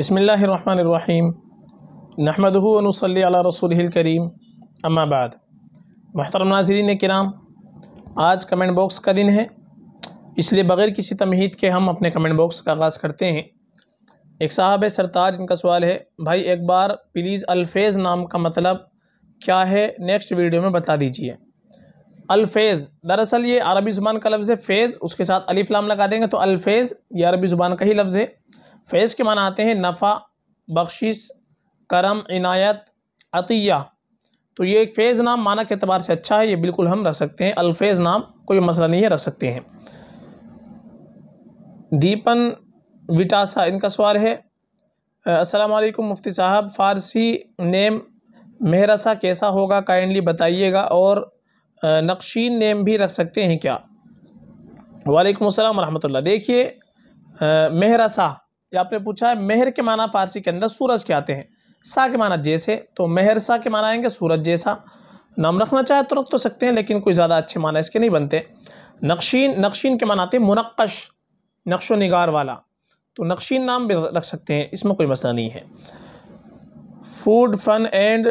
बसमीम नहमदनसली रसूल करीम अम्माबाद महतरम नाजरीन कराम आज कमेंट बॉक्स का दिन है इसलिए बग़ैर किसी तमहीद के हम अपने कमेंट बॉक्स का आगाज़ करते हैं एक साहब है सरताज इनका सवाल है भाई एक बार प्लीज़ अलफेज़ नाम का मतलब क्या है नेक्स्ट वीडियो में बता दीजिए अलफेज़ दरअसल ये अरबी ज़ुबान का लफ्ज़ है फ़ेज़ उसके साथ लाम लगा देंगे तो अलफेज़ ये अरबी ज़ुबान का ही लफ्ज़ है फैज़ के माना आते हैं नफ़ा बख्शिश करम इनायत अतिया तो ये एक फ़ैज़ नाम माना के अतबार से अच्छा है ये बिल्कुल हम रख सकते हैं अलफेज़ नाम कोई मसला नहीं है रख सकते हैं दीपन विटासा इनका सवाल है अस्सलाम वालेकुम मुफ्ती साहब फ़ारसी नेम मेहरसा कैसा होगा काइंडली बताइएगा और नक्शीन नेम भी रख सकते हैं क्या वालेकुम अस्सलाम ला देखिए मेहरसा आपने पूछा है मेहर के माना फारसी के अंदर सूरज के आते हैं सा के माना जैसे तो मेहर सा के माना आएंगे सूरज जैसा नाम रखना चाहे तो रख तो सकते हैं लेकिन कोई ज़्यादा अच्छे माना इसके नहीं बनते नक्शीन नक्शीन के माना आते हैं मुनक्श नक्शो नगार वाला तो नक्शीन नाम भी रख सकते हैं इसमें कोई मसला नहीं है food fun and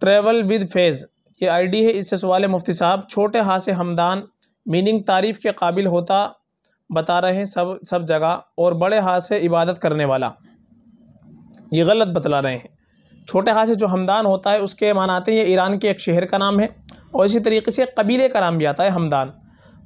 travel with Faiz ये आईडी है इससे सवाल है मुफ्ती साहब छोटे हाथ से हमदान मीनिंग तारीफ़ के काबिल होता बता रहे हैं सब सब जगह और बड़े हाथ से इबादत करने वाला ये गलत बतला रहे हैं छोटे हाथ से जो हमदान होता है उसके मानाते हैं ये ईरान के एक शहर का नाम है और इसी तरीके से कबीले का नाम भी आता है हमदान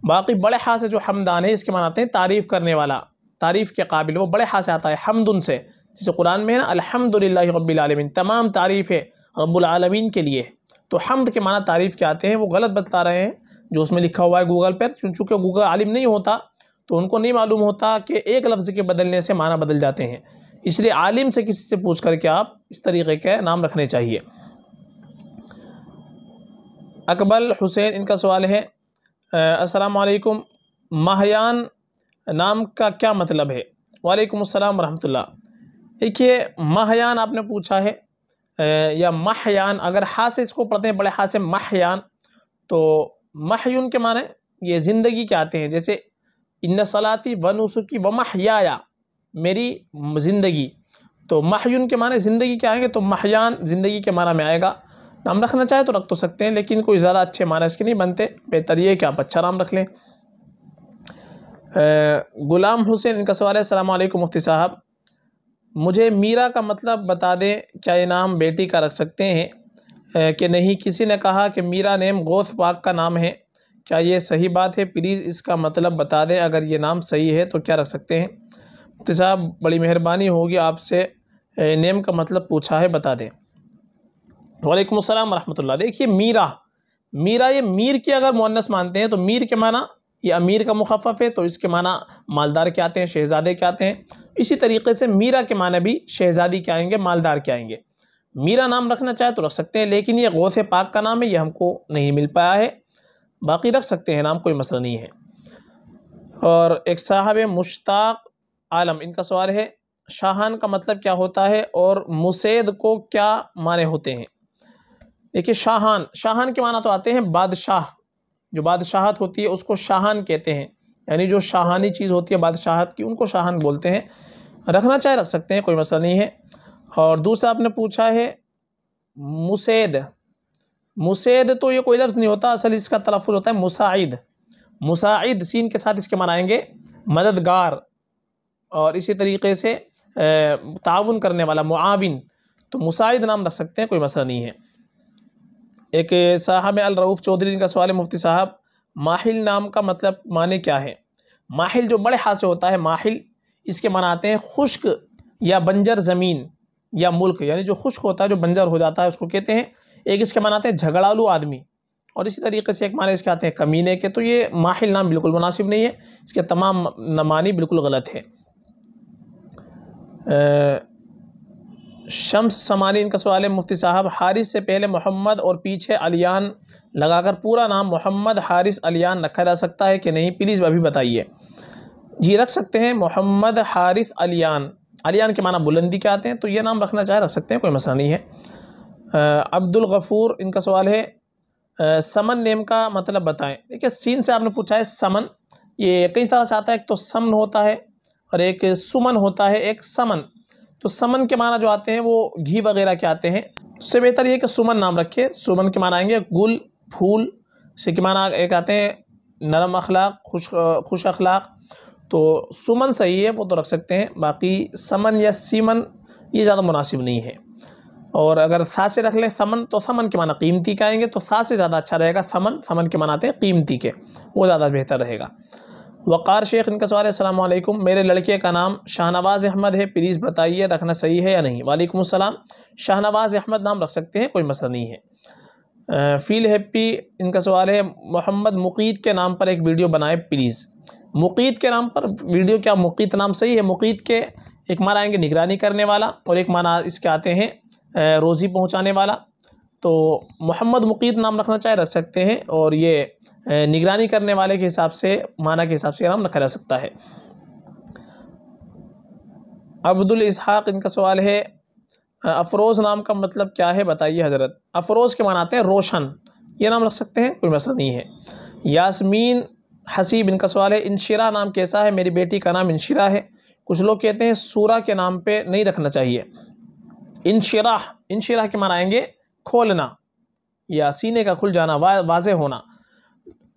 बाकी बड़े हाथ से जो हमदान है इसके आते हैं तारीफ़ करने वाला तारीफ़ के काबिल वो बड़े हाथ से आता है हमदन से जैसे कुरान में है ना अलहमदिल्ला रबालमीन तमाम तारीफ़ है रबालमीन के लिए तो हमद के माना तारीफ़ के आते हैं वो गलत बता रहे हैं जो उसमें लिखा हुआ है गूगल पर चूँकि गूगल आलिम नहीं होता तो उनको नहीं मालूम होता कि एक लफ्ज़ के बदलने से माना बदल जाते हैं इसलिए आलिम से किसी से पूछ करके आप इस तरीके के नाम रखने चाहिए अकबल हुसैन इनका सवाल है असलकुम महयान नाम का क्या मतलब है वालेकुम अस्सलाम रहमतुल्लाह देखिए महयान आपने पूछा है या महयान अगर हा से इसको पढ़ते हैं बड़े हा से महयान तो महयून के माने ये ज़िंदगी के आते हैं जैसे इन सलाती व नसुकी व माहया मेरी ज़िंदगी तो माहयून के माने ज़िंदगी के आएंगे तो माहान ज़िंदगी के माना में आएगा नाम रखना चाहे तो रख तो सकते हैं लेकिन कोई ज़्यादा अच्छे माना इसके नहीं बनते बेहतर ये कि आप अच्छा नाम रख लें ग़ुलाम हुसैन इनका सवाल है अलैक्म मुफ्ती साहब मुझे मीरा का मतलब बता दें क्या ये नाम बेटी का रख सकते हैं कि नहीं किसी ने कहा कि मीरा नेम गौस पाक का नाम है क्या ये सही बात है प्लीज़ इसका मतलब बता दें अगर ये नाम सही है तो क्या रख सकते हैं मुफ्ती साहब बड़ी मेहरबानी होगी आपसे नेम का मतलब पूछा है बता दें वालेकुम अस्सलाम रहमतुल्लाह देखिए मीरा मीरा ये मीर की अगर मुन्नस मानते हैं तो मीर के माना ये अमीर का मुखफ़ है तो इसके माना मालदार के आते हैं शहज़ादे के आते हैं इसी तरीके से मीरा के माना भी शहज़ादी के आएंगे मालदार के आएंगे मीरा नाम रखना चाहे तो रख सकते हैं लेकिन ये गौ पाक का नाम है ये हमको नहीं मिल पाया है बाकी रख सकते हैं नाम कोई मसला नहीं है और एक साहब मुश्ताक आलम इनका सवाल है शाहान का मतलब क्या होता है और मुसैद को क्या माने होते हैं देखिए शाहान शाहान के माना तो आते हैं बादशाह जो बादशाहत होती है उसको शाहान कहते हैं यानी जो शाहानी चीज़ होती है बादशाहत की उनको शाहान बोलते हैं रखना चाहे रख सकते हैं कोई मसला नहीं है और दूसरा आपने पूछा है मुसैद मुसैद तो ये कोई लफ्ज़ नहीं होता असल इसका तलफ़ होता है मुसाइद मुसाइद सीन के साथ इसके मनाएंगे मददगार और इसी तरीके से ताउन करने वाला मुआविन तो मुसाइद नाम रख सकते हैं कोई मसला नहीं है एक साहब अलरऊफ़ चौधरी का सवाल है मुफ्ती साहब माहिल नाम का मतलब माने क्या है माहिल जो बड़े हाथ से होता है माहिल इसके मनाते हैं खुश्क या बंजर ज़मीन या मुल्क यानी जो खुश्क होता है जो बंजर हो जाता है उसको कहते हैं एक इसके माने आते हैं झगड़ालू आदमी और इसी तरीके से एक माने इसके आते हैं कमीने के तो ये माहिल नाम बिल्कुल मुनासिब नहीं है इसके तमाम नमानी बिल्कुल गलत है शम्स समानी इनका सवाल है मुफ्ती साहब हारिस से पहले मोहम्मद और पीछे अलियान लगाकर पूरा नाम मोहम्मद हारिस अलियान रखा जा सकता है कि नहीं प्लीज़ अभी बताइए जी रख सकते हैं मोहम्मद हारिस अलियान अलियान के माना बुलंदी के आते हैं तो ये नाम रखना चाहे रख सकते हैं कोई मसला नहीं है अब्दुल गफ़ूर इनका सवाल है आ, समन नेम का मतलब बताएं देखिए सीन से आपने पूछा है समन ये कई तरह से आता है एक तो समन होता है और एक सुमन होता है एक समन तो समन के माना जो आते हैं वो घी वगैरह के आते हैं उससे बेहतर ये कि सुमन नाम रखिए सुमन के माना आएंगे गुल फूल से के माना एक आते हैं नरम अखलाक खुश खुश अखलाक तो सुमन सही है वो तो रख सकते हैं बाकी समन या सीमन ये ज़्यादा मुनासिब नहीं है और अगर सा से रख लें समन तो समन के माना कीमती के आएंगे तो सा से ज़्यादा अच्छा रहेगा समन समन के मनाते हैं कीमती के वो ज़्यादा बेहतर रहेगा वक़ार शेख इनका सवाल असलम मेरे लड़के का नाम शाहनवाज़ अहमद है प्लीज़ बताइए रखना सही है या नहीं वालेकुम अस्सलाम शाहनवाज़ अहमद नाम रख सकते हैं कोई मसला नहीं है फ़ील हैप्पी इनका सवाल है मोहम्मद मुकीत के नाम पर एक वीडियो बनाए प्लीज़ मुकीत के नाम पर वीडियो क्या मुकीत नाम सही है मुकीत के एक माना आएंगे निगरानी करने वाला और एक माना इसके आते हैं रोज़ी पहुंचाने वाला तो मोहम्मद मुकीद नाम रखना चाहे रख सकते हैं और ये निगरानी करने वाले के हिसाब से माना के हिसाब से नाम रखा जा सकता है अब्दुल इसहाक इनका सवाल है अफरोज़ नाम का मतलब क्या है बताइए हज़रत अफरोज़ के मानाते हैं रोशन ये नाम रख सकते हैं कोई मसला नहीं है यासमीन हसीब इनका सवाल है इनशिरा नाम कैसा है मेरी बेटी का नाम इनशिरा है कुछ लोग कहते हैं सूरा के नाम पे नहीं रखना चाहिए इनशराह इनशराह के माना आएंगे खोलना या सीने का खुल जाना वा, वाज होना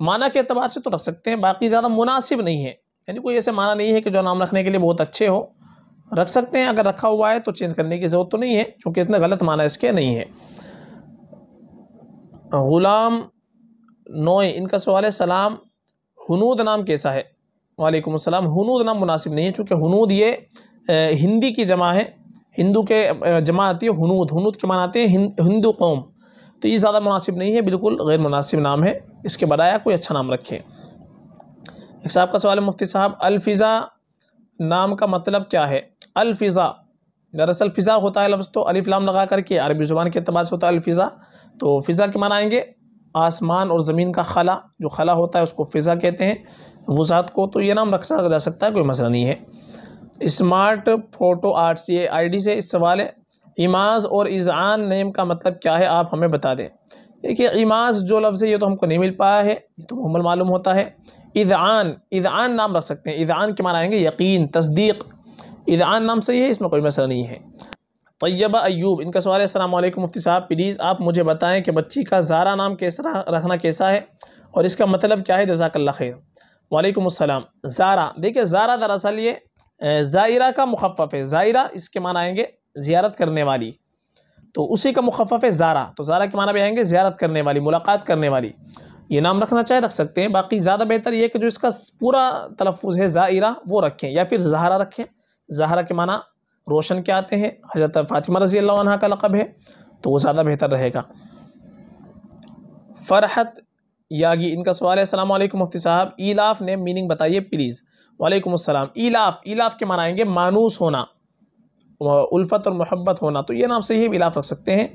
माना के अतबार से तो रख सकते हैं बाकी ज़्यादा मुनासिब नहीं है यानी कोई ऐसे माना नहीं है कि जो नाम रखने के लिए बहुत अच्छे हो रख सकते हैं अगर रखा हुआ है तो चेंज करने की ज़रूरत तो नहीं है क्योंकि इसने गलत माना इसके नहीं है ग़ुलाम नोए इनका सवाल है सलाम हनूद नाम कैसा है वालेकुम असलम हनूद नाम मुनासिब नहीं है चूँकि हनूद ये हिंदी की जमा है हिंदू के जमा आती है हनूद हनूत के मान आते हैं हिंदू कौम तो ये ज़्यादा मुनासिब नहीं है बिल्कुल गैर मुनासिब नाम है इसके बराया कोई अच्छा नाम रखें एक साहब का सवाल है मुफ्ती साहब अलफ़िज़ा नाम का मतलब क्या है अलफ़िज़ा दरअसल फ़िज़ा होता है लफ्ज़ तो अलिफ लाम लगा करके अरबी ज़ुबान के अतबार से होता है अलफ़िज़ा तो फ़िज़ा के मनाएँगे आसमान और ज़मीन का खला जो खला होता है उसको फ़िज़ा कहते हैं वज़ात को तो ये नाम रखा जा सकता है कोई मसला नहीं है स्मार्ट फोटो आर्ट ये आईडी से इस सवाल है इमाज और इज़ान नेम का मतलब क्या है आप हमें बता दें देखिए इमाज जो लफ्ज़ है ये तो हमको नहीं मिल पाया है ये तो मुहमल मालूम होता है इज़ान इज़ान नाम रख सकते हैं इज़ान के माना आएंगे यकीन तस्दीक इज़ान नाम सही है इसमें कोई मसला नहीं है तैयबा अयूब इनका सवाल है असलम मुफ्ती साहब प्लीज़ आप मुझे बताएँ कि बच्ची का ज़ारा नाम कैसा रखना कैसा है और इसका मतलब क्या है जजाकल्ला खैर वालेकुम असलम ज़ारा देखिए ज़ारा दरअसल ये ज़ायरा का मुखफ़ है ज़ायरा इसके माना आएंगे ज़्यारत करने वाली तो उसी का मुखफ़ है ज़ारा तो ज़ारा के माना भी आएंगे ज़्यारत करने वाली मुलाकात करने वाली ये नाम रखना चाहे रख सकते हैं बाकी ज़्यादा बेहतर ये कि जो इसका पूरा तलफ़ है ज़ायरा वो रखें या फिर जहरा रखें ज़हरा के माना रोशन के आते हैं हजरत फ़ातिमा रज़ी अल्लाह का लक़ब है तो वो ज़्यादा बेहतर रहेगा फ़रहत यागी इनका सवाल है असल मुफ्ती साहब ईलाफ ने मीनिंग बताइए प्लीज़ वालेकुम अस्सलाम इलाफ इलाफ के आएंगे मानूस होना उल्फत और मोहब्बत होना तो ये नाम से ही इलाफ रख सकते हैं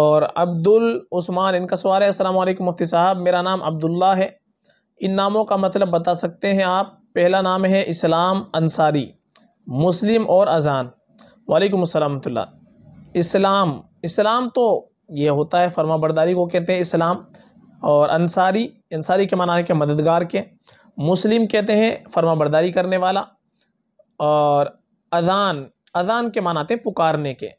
और अब्दुल उस्मान इनका सवाल है वालेकुम मुफ्ती साहब मेरा नाम अब्दुल्ला है इन नामों का मतलब बता सकते हैं आप पहला नाम है इस्लाम अंसारी मुस्लिम और अजान वालेकुम अस्सलाम इस्लाम इस्लाम तो ये होता है फर्मा बरदारी को कहते हैं इस्लाम और अंसारी अंसारी के माना है कि मददगार के मुस्लिम कहते हैं फर्मा बरदारी करने वाला और अजान अजान के मान आते हैं पुकारने के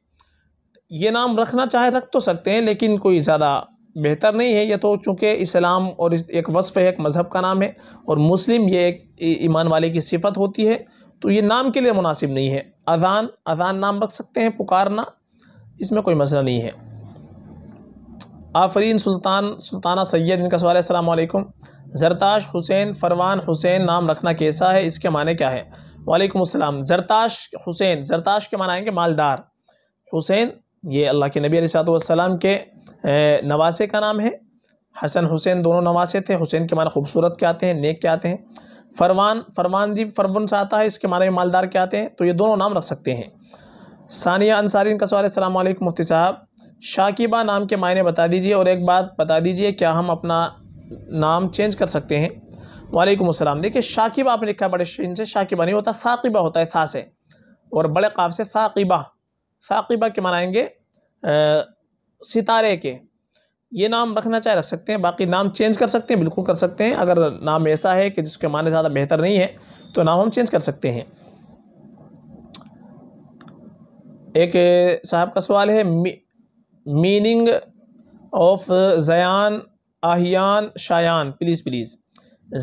ये नाम रखना चाहे रख तो सकते हैं लेकिन कोई ज़्यादा बेहतर नहीं है यह तो चूँकि इस्लाम और इस एक वसफ़ है एक मज़हब का नाम है और मुस्लिम ये एक ईमान वाले की सिफत होती है तो ये नाम के लिए मुनासिब नहीं है अजान अजान नाम रख सकते हैं पुकारना इसमें कोई मसला नहीं है आफरीन सुल्तान सुल्ताना सैयद इनका सवाल है अल्लाम जरताश हुसैन फरवान हुसैन नाम रखना कैसा है इसके माने क्या है वालेकुम अस्सलाम जरताश हुसैन जरताश के माना आएंगे मालदार हुसैन ये अल्लाह के नबी वसल्लम के नवासे का नाम है हसन हुसैन दोनों नवासे थे हुसैन के माने खूबसूरत क्या आते हैं नेक क्या आते हैं फरवान फरवान जी फरवन से आता है इसके माने मालदार क्या आते हैं तो ये दोनों नाम रख सकते हैं सानिया अंसारी इनका सवाल है अल्लाम मुफ्ती साहब शाकिबा नाम के मायने बता दीजिए और एक बात बता दीजिए क्या हम अपना नाम चेंज कर सकते हैं वालेकुम अस्सलाम देखिए शाकिबा आपने लिखा बड़े शीन से शाकिबा नहीं होता साकिबा होता है सा से और बड़े काफ से साकिबा साकिबा के मनाएंगे सितारे के ये नाम रखना चाहे रख सकते हैं बाकी नाम चेंज कर सकते हैं बिल्कुल कर सकते हैं अगर नाम ऐसा है कि जिसके माने ज़्यादा बेहतर नहीं है तो नाम हम चेंज कर सकते हैं एक साहब का सवाल है meaning of Zayan Ahyan Shayan please please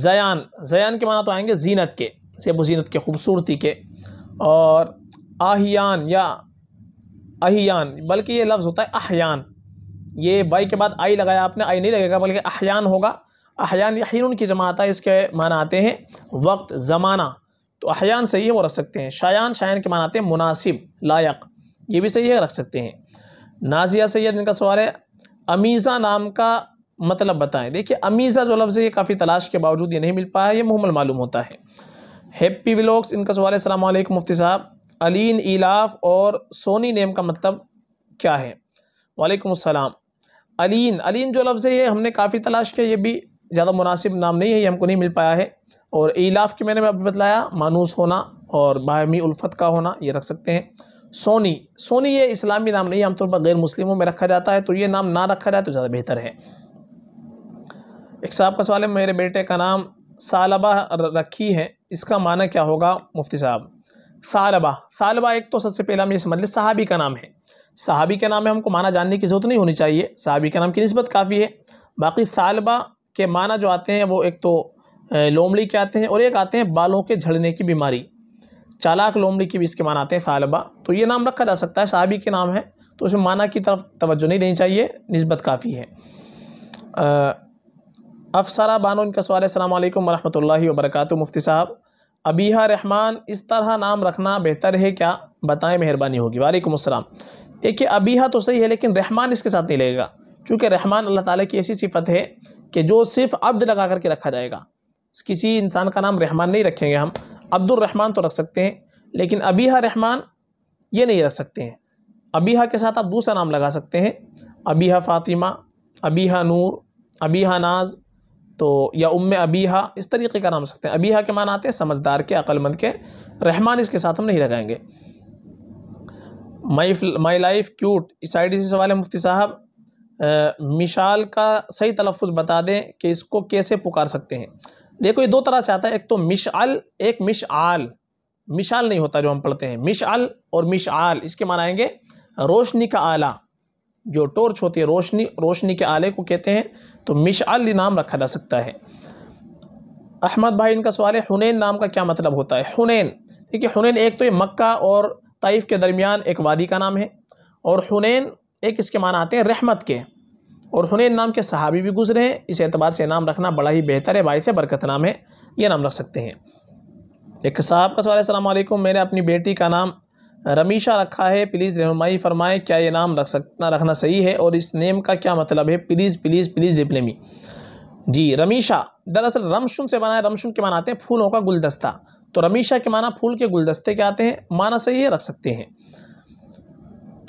Zayan Zayan के माना तो आएंगे जीनत के सेब जीनत के खूबसूरती के और आहियान या अहियान बल्कि ये लफ्ज़ होता है अहियान ये बाई के बाद आई लगाया आपने आई नहीं लगेगा बल्कि अहियान होगा अहियान यही उनकी जमात है इसके माना आते हैं वक्त ज़माना तो अहियान सही है वो रख सकते हैं शायान शायान के मान आते हैं मुनासिब लायक ये भी सही है रख सकते हैं नाजिया सैद इनका सवाल है अमीज़ा नाम का मतलब बताएं देखिए अमीज़ा जो लफ्ज़ है ये काफ़ी तलाश के बावजूद ये नहीं मिल पाया ये मुहमल मालूम होता है हैप्पी विलोक्स इनका सवाल है सलाम मुफ्ती साहब अलीन इलाफ और सोनी नेम का मतलब क्या है वालेकुम अस्सलाम अलीन अलीन जो लफ्ज़ है ये हमने काफ़ी तलाश किया ये भी ज़्यादा मुनासिब नाम नहीं है ये हमको नहीं मिल पाया है और इलाफ के मैंने अभी बतलाया मानूस होना और बाहमी उल्फत का होना ये रख सकते हैं सोनी सोनी ये इस्लामी नाम नहीं आमतौर पर गैर मुस्लिमों में रखा जाता है तो ये नाम ना रखा जाए तो ज़्यादा बेहतर है एक साहब का सवाल है मेरे बेटे का नाम सालबा रखी है इसका माना क्या होगा मुफ्ती साहब सालबा सालबा एक तो सबसे पहला हम ये समझ लें साहबी का नाम है साहबी के नाम में हमको माना जानने की ज़रूरत नहीं होनी चाहिए साहबी के नाम की नस्बत काफ़ी है बाकी सालबा के माना जो आते हैं वो एक तो लोमड़ी के आते हैं और एक आते हैं बालों के झड़ने की बीमारी चालाक लोमड़ी के भी इसके माना आते हैं सालबा तो ये नाम रखा जा सकता है साहबी के नाम है तो उसमें माना की तरफ तवज्जो नहीं देनी चाहिए नस्बत काफ़ी है अफसरा बानो इनका सवाल अल्लाम वरहमल वबरक मुफ्ती साहब अबीहा रहमान इस तरह नाम रखना बेहतर है क्या बताएं मेहरबानी होगी वालेकुम अस्सलाम देखिए अबीहा तो सही है लेकिन रहमान इसके साथ नहीं लगेगा चूँकि रहमान अल्लाह ताला की ऐसी सिफत है कि जो सिर्फ अब्द लगा करके रखा जाएगा किसी इंसान का नाम रहमान नहीं रखेंगे हम अब्दुलरहमान तो रख सकते हैं लेकिन अबीहा रहमान ये नहीं रख सकते हैं अबीहा के साथ आप दूसरा नाम लगा सकते हैं अबीहा फ़ातिमा अबीहा नूर अबीहा नाज तो या उम अबीहा इस तरीके का नाम सकते हैं अबीहा के मान आते हैं समझदार के अक्लमंद के रहमान इसके साथ हम नहीं लगाएंगे माई माई लाइफ क्यूट इस आई डी सी सवाल है मुफ्ती साहब मिशाल का सही तलफ़ बता दें कि इसको कैसे पुकार सकते हैं देखो ये दो तरह से आता है एक तो मिशअल एक मिशआल मिशाल नहीं होता जो हम पढ़ते हैं मिशअल और मिशआल इसके मान आएंगे रोशनी का आला जो टॉर्च होती है रोशनी रोशनी के आले को कहते हैं तो मिशअल नाम रखा जा सकता है अहमद भाई इनका सवाल है हुनैन नाम का क्या मतलब होता है हुनैन ठीक है हुनैन एक तो ये मक्का और ताइफ के दरमियान एक वादी का नाम है और हुनैन एक इसके माना आते हैं रहमत के और हुनैन नाम के सहाबी भी गुजरे हैं इस एतबार से नाम रखना बड़ा ही बेहतर है बायस बरकत नाम है ये नाम रख सकते हैं एक साहब का सवाल असलम मैंने अपनी बेटी का नाम रमीशा रखा है प्लीज़ रहनुमाई फरमाएँ क्या ये नाम रख सकना रखना सही है और इस नेम का क्या मतलब है please please please reply me जी रमीशा दरअसल रमशुन से बना है रमशुन के माना आते हैं फूलों का गुलदस्ता तो रमीशा के माना फूल के गुलदस्ते के आते हैं माना सही है रख सकते हैं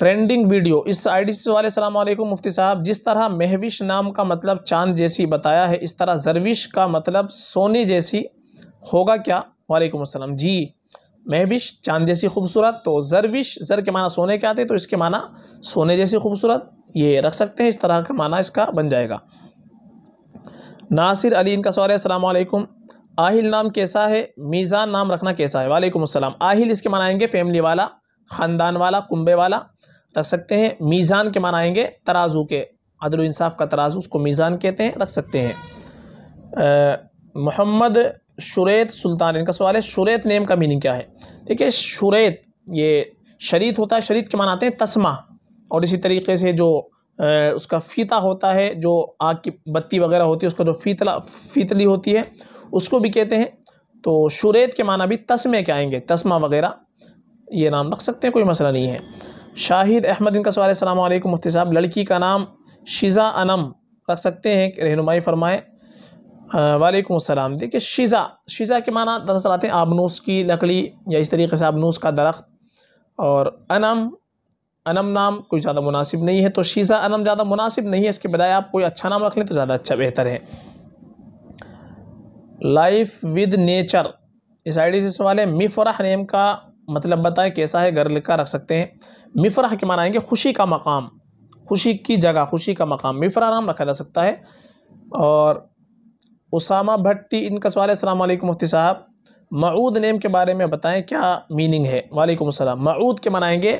ट्रेंडिंग वीडियो इस आईडी से सलाम सलामकुम मुफ्ती साहब जिस तरह महविश नाम का मतलब चांद जैसी बताया है इस तरह जरविश का मतलब सोने जैसी होगा क्या वालेकुम असलम जी महविश चांद जैसी खूबसूरत तो जरविश जर के माना सोने के आते तो इसके माना सोने जैसी खूबसूरत ये रख सकते हैं इस तरह का माना इसका बन जाएगा नासिर अली इनका सवाल है आहिल नाम कैसा है मीज़ान नाम रखना कैसा है वालेकुम अस्सलाम आहिल इसके मनाएंगे फैमिली वाला ख़ानदान वाला कुंबे वाला रख सकते हैं मीज़ान के मान आएंगे तराजू के अदल इंसाफ का तराजू उसको मीज़ान कहते हैं रख सकते हैं मोहम्मद शुरेत सुल्तान इनका सवाल है शुरेत नेम का मीनिंग क्या है देखिए शुरेत ये शरीत होता है शरीत के मान आते हैं तस्मा और इसी तरीके से जो उसका फीता होता है जो आग की बत्ती वगैरह होती है उसका जो फीतला फीतली होती है उसको भी कहते हैं तो शुरेत के माना भी तस्मे के आएंगे तस्मा वगैरह ये नाम रख सकते हैं कोई मसला नहीं है शाहिद अहमद इनका सवाल है मुफ्ती साहब लड़की का नाम शीज़ा अनम रख सकते हैं कि रहनुमाई फरमाएँ वालेकुम अस्सलाम देखिए शीज़ा शीज़ा के माना दरअसल आते हैं आबनूस की लकड़ी या इस तरीके से आबनूस का दरख्त और अनम अनम नाम कोई ज़्यादा मुनासिब नहीं है तो शीज़ा अनम ज़्यादा मुनासिब नहीं है इसके बजाय आप कोई अच्छा नाम रख लें तो ज़्यादा अच्छा बेहतर है लाइफ विद नेचर इस आईडी से सवाल है मिफरह नेम का मतलब बताएं कैसा है गर्ल का रख सकते हैं मिफरा के माना आएंगे खुशी का मकाम खुशी की जगह खुशी का मकाम मिफ्रा नाम रखा जा सकता है और उसामा भट्टी इनका सवाल है अलैक्म मुफ्ती साहब मऊद नेम के बारे में बताएं क्या मीनिंग है वालेकुम अस्सलाम मऊद के मनाएंगे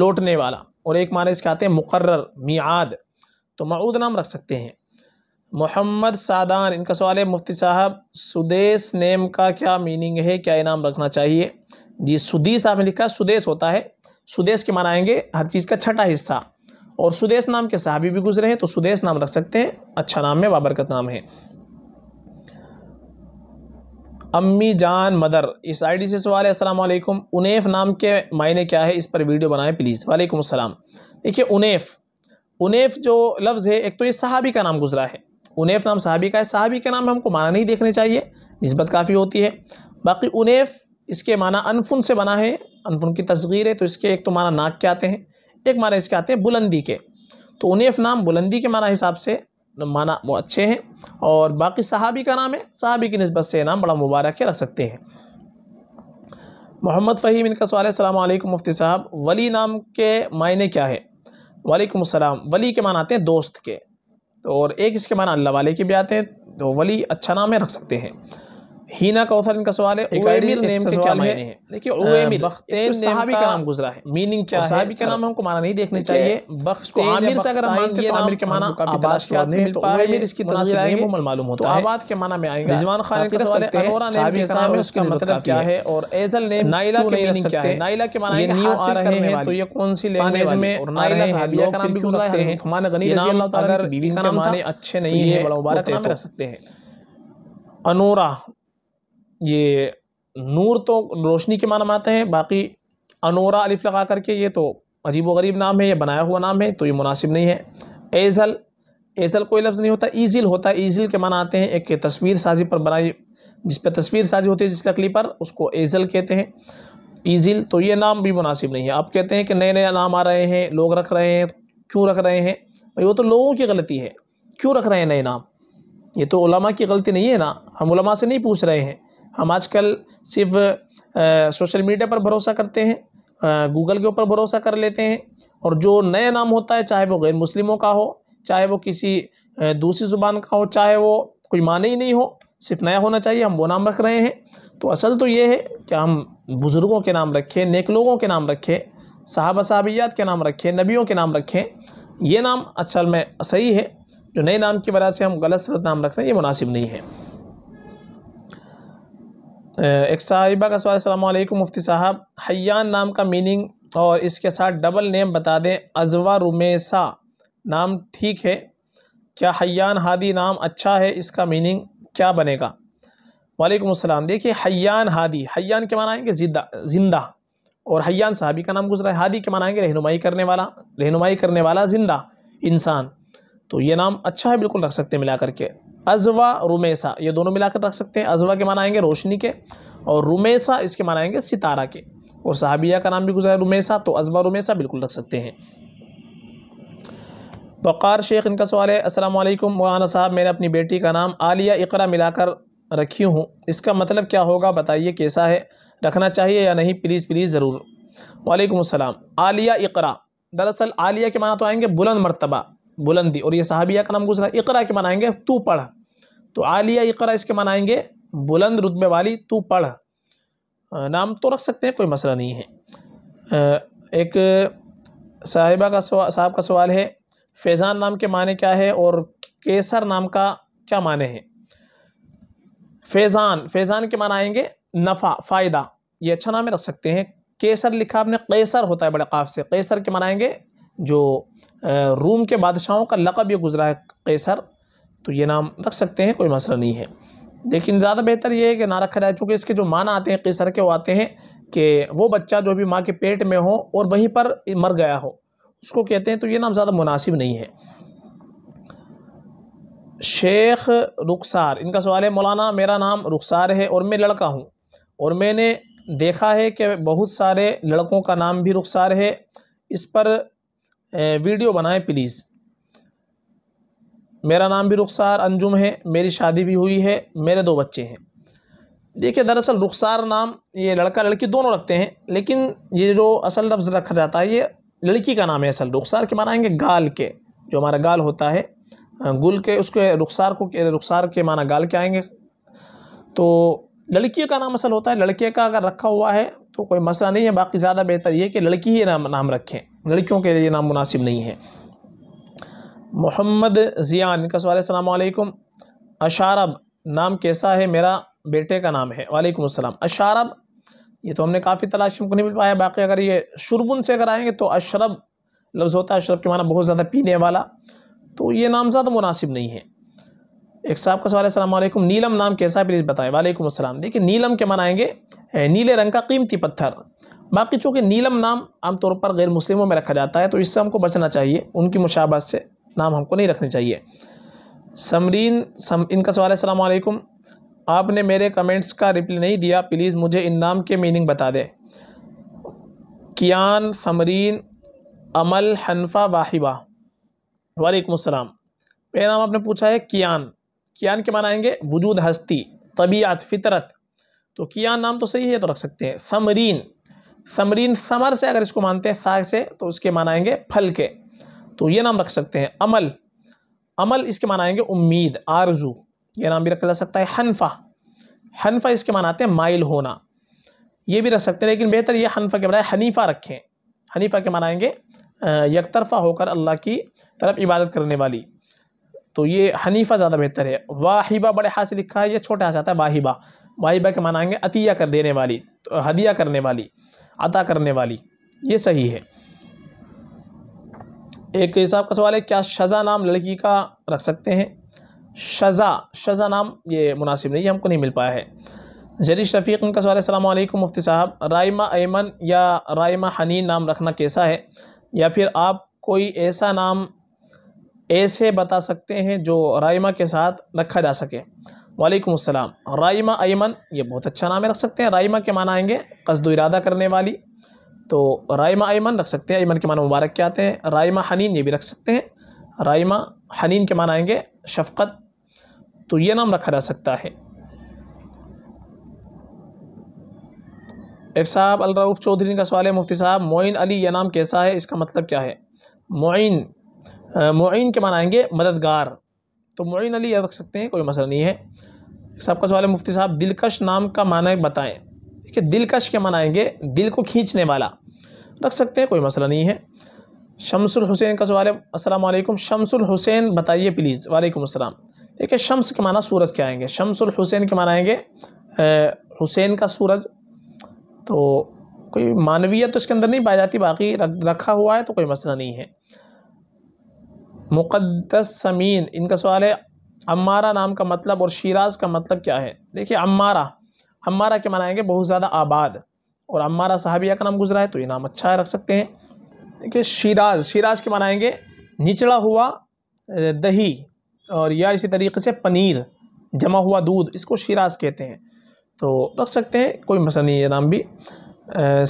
लौटने वाला और एक माने इसके आते हैं मुकर्र मियाद तो मऊद नाम रख सकते हैं मोहम्मद सादान इनका सवाल है मुफ्ती साहब सुदेश नेम का क्या मीनिंग है क्या इनाम रखना चाहिए जी सुदीस आपने लिखा सुदेश होता है सुदेश के मनाएंगे हर चीज़ का छठा हिस्सा और सुदेश नाम के साहबी भी गुजरे हैं तो सुदेश नाम रख सकते हैं अच्छा नाम है बाबरकत नाम है अम्मी जान मदर इस आईडी से सवाल है वालेकुम उनेफ नाम के मायने क्या है इस पर वीडियो बनाएं प्लीज़ वालेकुम अस्सलाम देखिए उनेफ उनेफ जो लफ्ज़ है एक तो ये साहबी का नाम गुजरा है उनेफ नाम साहबी का है साहबी के नाम हमको माना नहीं देखने चाहिए नस्बत काफ़ी होती है बाकी उनेफ इसके माना अनफुन से बना है अनफुन की तस्गीर है तो इसके एक तो माना नाक के आते हैं एक माना इसके आते हैं बुलंदी के तो उनफ नाम बुलंदी के माना हिसाब से माना वो अच्छे हैं और बाकी सहाबी का नाम है सहाबी की नस्बत से नाम बड़ा मुबारक के रख सकते हैं मोहम्मद फ़हीम इनका सवाल है सलामकुम मुफ्ती साहब वली नाम के मायने क्या है वालेकुम सलाम वली के माना आते हैं दोस्त के तो और एक इसके माना अल्लाह वाले के भी आते हैं तो वली अच्छा नाम है रख सकते हैं हीना कौथर इनका सवाल है नेम के क्या मायने हैं बख्तेन तो सहाबी का नाम गुजरा है मीनिंग क्या सहाबी का नाम हमको माना नहीं चाहिए तो आमिर से अगर मानते हैं तो आमिर के माना के इसकी आएगी मुमल मालूम होता है आबाद के माना में आएगा रिजवान खान का सवाल है अनोरा नेम के सामने उसका मतलब क्या है और एजल नेम नाइला के मीनिंग क्या है नाइला के माना ये न्यू आ रहे हैं तो ये कौन सी लैंग्वेज में और नाइला का नाम भी गुजरा है गनी रजी अल्लाह की बीवी का नाम अच्छे नहीं है बड़ा मुबारक नाम रख सकते हैं अनोरा ये नूर तो रोशनी के माना आते हैं बाकी अनोरा अलिफ लगा करके ये तो अजीब व गरीब नाम है या बनाया हुआ नाम है तो ये मुनासिब नहीं है एजल एजल कोई लफ्ज़ नहीं होता ईजिल होता है ईजिल के माना आते हैं एक तस्वीर साजी पर बनाई जिस पर तस्वीर साजी होती है जिस लकड़ी पर उसको एजल कहते हैं ईजिल तो ये नाम भी मुनासिब नहीं है आप कहते हैं कि नए नए नाम आ रहे हैं लोग रख रहे हैं क्यों रख रहे हैं वो तो लोगों की गलती है क्यों रख रहे हैं नए नाम ये तो उलमा की गलती नहीं है ना हम उलमा से नहीं पूछ रहे हैं हम आजकल सिर्फ सोशल मीडिया पर भरोसा करते हैं गूगल के ऊपर भरोसा कर लेते हैं और जो नया नाम होता है चाहे वो गैर मुस्लिमों का हो चाहे वो किसी दूसरी ज़ुबान का हो चाहे वो कोई माने ही नहीं हो सिर्फ नया होना चाहिए हम वो नाम रख रहे हैं तो असल तो ये है कि हम बुज़ुर्गों के नाम रखें नेक लोगों के नाम रखें साहबा साहबियात के नाम रखें नबियों के नाम रखें ये नाम असल में सही है जो नए नाम की वजह से हम गलत नाम रख रहे हैं ये मुनासिब नहीं है एक साहिबा का सवाल अल्लाम मुफ्ती साहब हयान नाम का मीनिंग और इसके साथ डबल नेम बता दें अजवा रुमेसा नाम ठीक है क्या हयान हादी नाम अच्छा है इसका मीनिंग क्या बनेगा वालेकुम अस्सलाम देखिए हयान हादी हयान के माना आएंगे जिदा जिंदा और हयान साहबी का नाम गुजरा है हादी के माना आएंगे रहनुमाई करने वाला रहनुमाई करने वाला जिंदा इंसान तो ये नाम अच्छा है बिल्कुल रख सकते हैं मिला करके अजवा रुमेसा ये दोनों मिलाकर रख सकते हैं अजवा के माना आएंगे रोशनी के और रुमेसा इसके माना आएंगे सितारा के और साहबिया का नाम भी गुजरा रुमेसा तो अजवा रुमेसा बिल्कुल रख सकते हैं वक़ार शेख इनका सवाल है अस्सलाम वालेकुम मौलाना साहब मैंने अपनी बेटी का नाम आलिया इकरा मिलाकर रखी हूँ इसका मतलब क्या होगा बताइए कैसा है रखना चाहिए या नहीं प्लीज़ प्लीज़ ज़रूर वालेकुम अस्सलाम आलिया इकरा दरअसल आलिया के माना तो आएंगे बुलंद मरतबा बुलंदी और ये सहाबिया का नाम गुजरा इकरा के मनाएंगे तू पढ़ तो आलिया इकरा इसके मनाएंगे बुलंद रुतबे वाली तू पढ़ नाम तो रख सकते हैं कोई मसला नहीं है एक साहिबा का साहब का सवाल है फैज़ान नाम के माने क्या है और केसर नाम का क्या माने हैं फैज़ान फैज़ान के माने आएंगे नफ़ा फ़ायदा ये अच्छा नाम रख सकते हैं केसर लिखा आपने कैसर होता है बड़े काफ से कैसर के मनाएंगे जो रूम के बादशाहों का लक़ब ये गुज़रा है कैसर तो ये नाम रख सकते हैं कोई मसला नहीं है लेकिन ज़्यादा बेहतर ये है कि ना रखा जाए चूँकि इसके जो माना आते हैं कैसर के वो आते हैं कि वो बच्चा जो भी माँ के पेट में हो और वहीं पर मर गया हो उसको कहते हैं तो ये नाम ज़्यादा मुनासिब नहीं है शेख रुखसार इनका सवाल है मौलाना मेरा नाम रुखसार है और मैं लड़का हूँ और मैंने देखा है कि बहुत सारे लड़कों का नाम भी रुखसार है इस पर वीडियो बनाएं प्लीज़ मेरा नाम भी रुखसार अंजुम है मेरी शादी भी हुई है मेरे दो बच्चे हैं देखिए दरअसल रुखसार नाम ये लड़का लड़की दोनों रखते हैं लेकिन ये जो असल लफ्ज़ रखा जाता है ये लड़की का नाम है असल रुखसार के माना आएंगे गाल के जो हमारा गाल होता है गुल के उसके रुखसार को रुखसार के माना गाल के आएंगे तो लड़की का नाम असल होता है लड़के का अगर रखा हुआ है तो कोई मसला नहीं है बाकी ज़्यादा बेहतर ये कि लड़की ही नाम नाम रखें लड़कियों के लिए मुनासिब नहीं है मोहम्मद ज़ियान इनका सवाल सलामकुम अशारब नाम कैसा है मेरा बेटे का नाम है वालेकुम अस्सलाम अशारब ये तो हमने काफ़ी तलाश को नहीं मिल पाया बाकी अगर ये शुरबुन से अगर आएँगे तो अशरब लफ्ज़ होता है अशरब के माना बहुत ज़्यादा पीने वाला तो ये नाम ज़्यादा मुनासिब नहीं है एक साहब का सवाल है सलामकुम नीलम नाम कैसा है प्लीज़ बताएं वालेकुम अस्सलाम देखिए नीलम के मनाएँगे नीले रंग का कीमती पत्थर बाकी चूँकि नीलम नाम आमतौर पर गैर मुस्लिमों में रखा जाता है तो इससे हमको बचना चाहिए उनकी मुशाबत से नाम हमको नहीं रखने चाहिए समरीन सम इनका सवाल है सलामकुम आपने मेरे कमेंट्स का रिप्लाई नहीं दिया प्लीज़ मुझे इन नाम के मीनिंग बता दें कियान समरीन अमल हनफा वाहिबा वालेकुम अस्सलाम मेरा नाम आपने पूछा है कियान कियान के माना आएंगे वजूद हस्ती तबीयत फितरत तो कियान नाम तो सही है तो रख सकते हैं समरीन समरीन समर से अगर इसको मानते हैं साग से तो उसके माना आएंगे फल के तो ये नाम रख सकते हैं अमल अमल इसके माना आएंगे उम्मीद आरजू ये नाम भी रखा जा सकता है हनफा हनफा इसके माना आते हैं माइल होना ये भी रख सकते हैं लेकिन बेहतर ये हनफा के बनाए हनीफा रखें हनीफा के मनाएंगे यकतरफा होकर अल्लाह की तरफ इबादत करने वाली तो ये हनीफा ज़्यादा बेहतर है वाहिबा बड़े हाथ से लिखा है ये छोटे हाथ आता है वाहिबा वाहिबा के मनाएंगे अतिया कर देने वाली तो हदिया करने वाली अदा करने वाली ये सही है एक हिसाब तो का सवाल है क्या शज़ा नाम लड़की का रख सकते हैं शज़ा शज़ा नाम ये मुनासिब नहीं है हमको नहीं मिल पाया है जरी शफीक उनका सवाल अल्लाम मुफ्ती साहब रायमा ऐमन या रायमा हनी नाम रखना कैसा है या फिर आप कोई ऐसा नाम ऐसे बता सकते हैं जो रायमा के साथ रखा जा सके वालेकुम अस्सलाम राइमा अयमन ये बहुत अच्छा नाम रख सकते हैं राइमा के माना आएंगे कसद इरादा करने वाली तो राइमा अयमन रख सकते हैं अयमन के माना मुबारक के आते हैं राइमा हनीन ये भी रख सकते हैं राइमा हनीन के माना आएंगे शफकत तो ये नाम रखा जा सकता है एक साहब अलरूफ चौधरी का सवाल है मुफ्ती साहब मोइन अली यह नाम कैसा है इसका मतलब क्या है मोइन मोइन के माना आएंगे मददगार तो मुइन अली रख सकते हैं कोई मसला नहीं है सबका सवाल है मुफ्ती साहब दिलकश नाम का माना बताएं देखिए दिलकश के मनाएँगे दिल को खींचने वाला रख सकते हैं कोई मसला नहीं है शमसुल हुसैन का सवाल है अस्सलाम वालेकुम शमसुल हुसैन बताइए प्लीज़ वालेकुम अस्सलाम देखिए शम्स के माना सूरज के आएंगे शमसुल हुसैन के माना आएंगे हुसैन का सूरज तो कोई मानवीय तो इसके अंदर नहीं पाई जाती बाकी रखा हुआ है तो कोई मसला नहीं है मुक़दस समीन इनका सवाल है अम्मारा नाम का मतलब और शराज का मतलब क्या है देखिए अम्मारा अम्मारा के मनाएंगे बहुत ज़्यादा आबाद और अम्मारा साहबिया का नाम गुजरा है तो ये नाम अच्छा रख सकते हैं देखिए शराज शिराज के मनाएंगे निचड़ा हुआ दही और या इसी तरीके से पनीर जमा हुआ दूध इसको शिराज कहते हैं तो रख सकते हैं कोई मसला नहीं ये नाम भी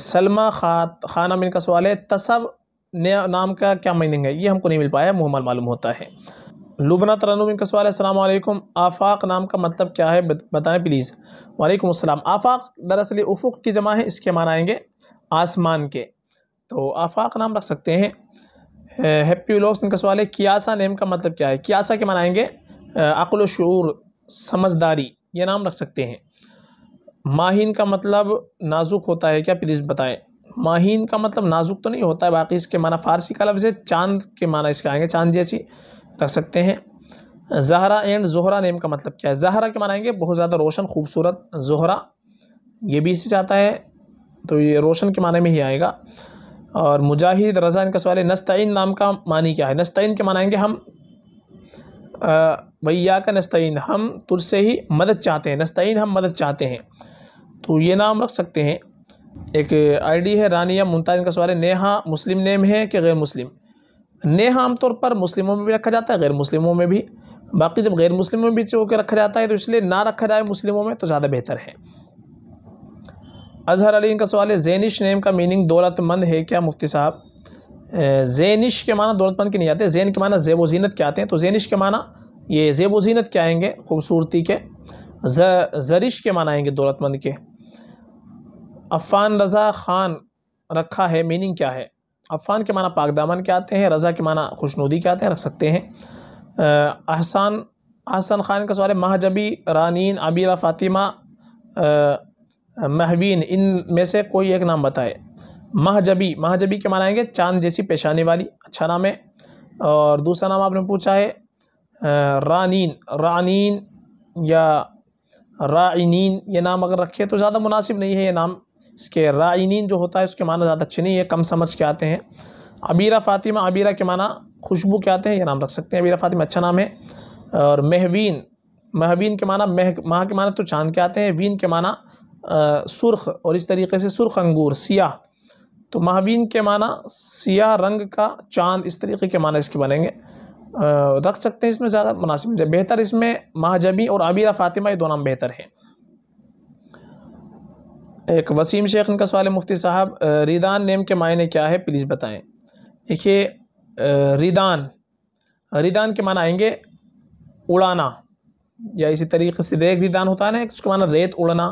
सलमा खा खानम इनका सवाल है तसब नाम का क्या मीनिंग है ये हमको नहीं मिल पाया मुहमल मालूम होता है लुबना तरन का सवाल असलम आफाक नाम का मतलब क्या है बताएं प्लीज़ वालेकुम अस्सलाम आफाक दरअसल उफुक की जमा है इसके मान आएंगे आसमान के तो आफाक नाम रख सकते हैं हैप्पी लोक्स इनका सवाल है कियासा नेम का मतलब क्या है कियासा के मनाएंगे अकल शूर समझदारी ये नाम रख सकते हैं माहिन का मतलब नाजुक होता है क्या प्लीज़ बताएँ माहीन का मतलब नाजुक तो नहीं होता है बाकी इसके माना फ़ारसी का लफ्ज़ है चांद के माना इसके आएंगे चांद जैसी रख सकते हैं जहरा एंड जहरा नेम का मतलब क्या है जहरा के मनाएंगे बहुत ज़्यादा रोशन खूबसूरत जहरा ये भी इसी चाहता है तो ये रोशन के माने में ही आएगा और मुजाहिद रज़ा इनका सवाल है नस्तिन नाम का मानी क्या है नस्तिन के मनाएंगे हम भैया का नस्तिन हम तुझसे ही मदद चाहते हैं नस्तिन हम मदद चाहते हैं तो ये नाम रख सकते हैं एक आईडी है रानिया मुमताज़ का सवाल है नेहा मुस्लिम नेम है कि गैर मुस्लिम नेहा आमतौर पर मुस्लिमों में भी रखा जाता है गैर मुस्लिमों में भी बाकी जब गैर मुस्लिमों में भी होकर रखा जाता है तो इसलिए ना रखा जाए मुस्लिमों में तो ज़्यादा बेहतर है अजहर अली का सवाल है जैनिश नेम का मीनिंग दौलतमंद है क्या मुफ्ती साहब जैनिश के माना दौलतमंद के नहीं आते जैन के माना जेब वजीनत के आते हैं तो जैनिश के माना ये जेब वजीनत के आएंगे खूबसूरती के जरिश के माना आएंगे दौलतमंद के अफ़ान रज़ा ख़ान रखा है मीनिंग क्या है अफ़ान के माना पाकदामन के आते हैं रज़ा के माना खुशनुदी के आते हैं रख सकते हैं अहसान अहसन ख़ान का सवाल है महजबी रानीन अबीरा फ़ातिमा महवीन इन में से कोई एक नाम बताए महजबी महजबी के मानाएंगे चांद जैसी पेशानी वाली अच्छा नाम है और दूसरा नाम आपने पूछा है रानीन रानीन या रानीन ये नाम अगर रखे तो ज़्यादा मुनासिब नहीं है ये नाम इसके राइनिन जो होता है उसके माना ज़्यादा अच्छे नहीं है कम समझ के आते हैं अबीरा फ़ातिमा अबीरा के माना खुशबू के आते हैं ये नाम रख सकते हैं अबीरा फ़ातिमा अच्छा नाम है और महवीन महवीन के माना मह माह के माना तो चांद के आते हैं वीन के माना सुरख़ और इस तरीके से सुरख अंगूर सियाह तो महवीन के माना सियाह रंग का चांद इस तरीके के माना इसके बनेंगे रख सकते हैं इसमें ज़्यादा मुनासिब बेहतर इसमें महाजबी और अबीरा फ़ातिमा ये दो नाम बेहतर हैं एक वसीम शेख इनका सवाल है मुफ्ती साहब रिदान नेम के मायने क्या है प्लीज़ बताएं देखिए रिदान रिदान के माना आएंगे उड़ाना या इसी तरीके से रेत रिदान होता है ना उसके माना रेत उड़ना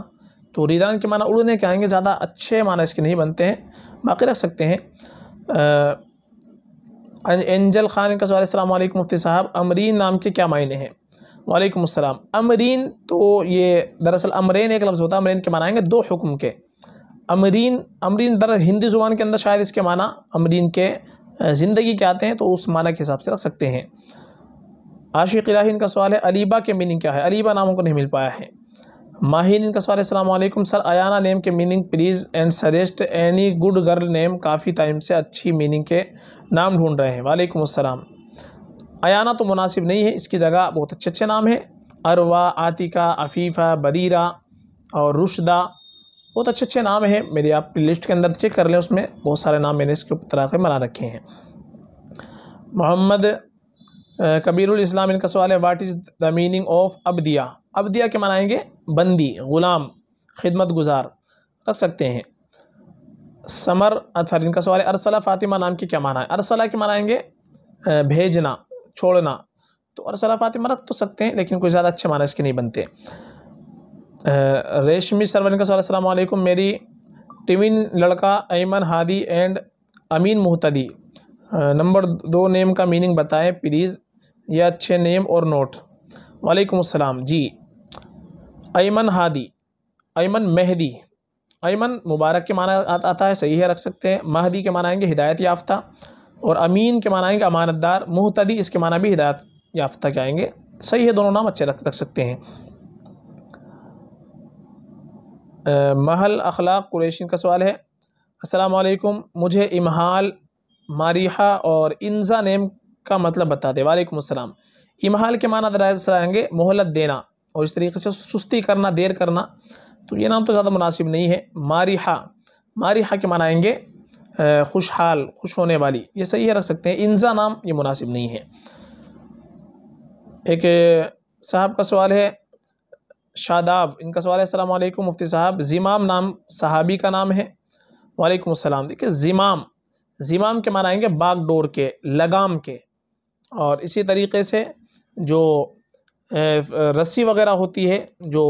तो रिदान के माना उड़ने के आएंगे ज़्यादा अच्छे माना इसके नहीं बनते हैं बाकी रख सकते हैं आ, एंजल खान का सवाल अल्लाम मुफ्ती साहब अमरीन नाम के क्या मायने हैं वालेकुम अस्सलाम अमरीन तो ये दरअसल अमरीन एक लफ्ज़ होता है अमरीन के माना आएंगे दो हुक्म के अमरीन अमरीन दर हिंदी ज़ुबान के अंदर शायद इसके माना अमरीन के ज़िंदगी के आते हैं तो उस माना के हिसाब से रख सकते हैं आशिक इलाही इनका सवाल है अलीबा के मीनिंग क्या है अलीबा नाम को नहीं मिल पाया है माहिन इनका सवाल असलम सर अयाना नेम के meaning please and suggest any good girl name काफ़ी टाइम से अच्छी मीनिंग के नाम ढूंढ रहे हैं वालेकुम अस्सलाम अयाना तो मुनासिब नहीं है इसकी जगह बहुत अच्छे अच्छे नाम हैं अरवा आतिका अफ़ीफ़ा बदीरा और रुशदा बहुत अच्छे अच्छे नाम हैं मेरी आप लिस्ट के अंदर चेक कर लें उसमें बहुत सारे नाम मैंने इसके तरह के बना रखे हैं मोहम्मद कबीरुल इस्लाम इनका सवाल है what is the meaning of Abdiya Abdiya के मनाएंगे बंदी ग़ुलाम खिदमत गुजार रख सकते हैं समर अथर इनका सवाल है अरसला फ़ातिमा नाम की क्या माना है अरसला के मनाएँगे भेजना छोड़ना तो और सराफात मरक रख तो सकते हैं लेकिन कोई ज़्यादा अच्छे माना इसके नहीं बनते रेशमी सरवन का सर सलामकुम मेरी टिविन लड़का ऐमन हादी एंड अमीन मुहतदी नंबर दो नेम का मीनिंग बताएं प्लीज़ यह अच्छे नेम और नोट वालेकुम अस्सलाम जी ऐमन हादी ऐमन मेहदी ऐमन मुबारक के माना आता है सही है रख सकते हैं महदी के माना आएंगे हिदायत याफ्ता और अमीन के माना आएंगे अमानतदार मुहतदी इसके माना भी हिदायत याफ्ता के आएंगे सही है दोनों नाम अच्छे रख रख सकते हैं आ, महल अखलाक कुरेशन का सवाल है असलकुम मुझे इमहाल मारिया और इंजा नेम का मतलब बता दें वालेकुम असलम इमहाल के माना दरअसल आएंगे मोहलत देना और इस तरीके से सुस्ती करना देर करना तो ये नाम तो ज़्यादा मुनासिब नहीं है मारिया मारिया के माना आएंगे खुशहाल खुश होने वाली ये सही है रख सकते हैं इंजा नाम ये मुनासिब नहीं है एक साहब का सवाल है शादाब इनका सवाल है अलैक्म मुफ्ती साहब ज़िमाम नाम सहाबी का नाम है वालेकुम अस्सलाम देखिए ज़िमाम ज़िमाम के माना आएंगे बाग डोर के लगाम के और इसी तरीके से जो रस्सी वगैरह होती है जो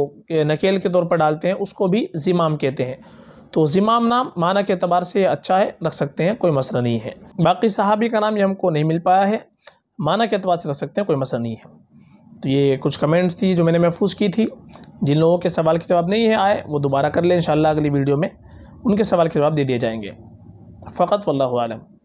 नकेल के तौर पर डालते हैं उसको भी ज़िमाम कहते हैं तो ज़िमाम नाम माना के अतबार से अच्छा है रख सकते हैं कोई मसला नहीं है बाकी सहाबी का नाम ये हमको नहीं मिल पाया है माना के अतबार से रख सकते हैं कोई मसला नहीं है तो ये कुछ कमेंट्स थी जो मैंने महफूज की थी जिन लोगों के सवाल के जवाब नहीं है आए वो दोबारा कर लें इन अगली वीडियो में उनके सवाल के जवाब दे दिए जाएंगे फ़कत वल्लम